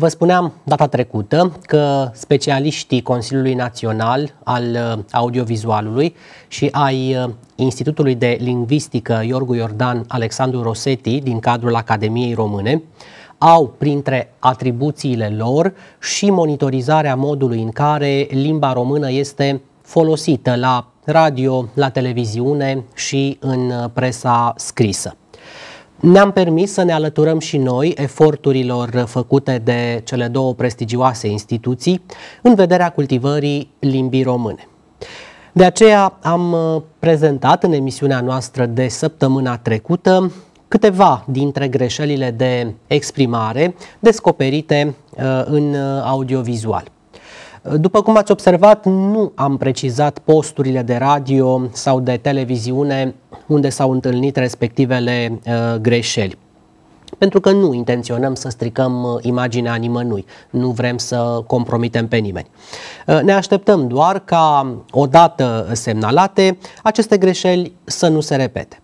Vă spuneam data trecută că specialiștii Consiliului Național al uh, Audiovizualului și ai uh, Institutului de Lingvistică Iorgu Iordan Alexandru Rosetti din cadrul Academiei Române au printre atribuțiile lor și monitorizarea modului în care limba română este folosită la radio, la televiziune și în uh, presa scrisă. Ne-am permis să ne alăturăm și noi eforturilor făcute de cele două prestigioase instituții în vederea cultivării limbii române. De aceea am uh, prezentat în emisiunea noastră de săptămâna trecută câteva dintre greșelile de exprimare descoperite uh, în uh, audiovizual. Eh, după cum ați observat, nu am precizat posturile de radio sau de televiziune unde s-au întâlnit respectivele eh, greșeli pentru că nu intenționăm să stricăm eh, imaginea nimănui, nu vrem să compromitem pe nimeni. Ne așteptăm doar ca, odată semnalate, aceste greșeli să nu se repete.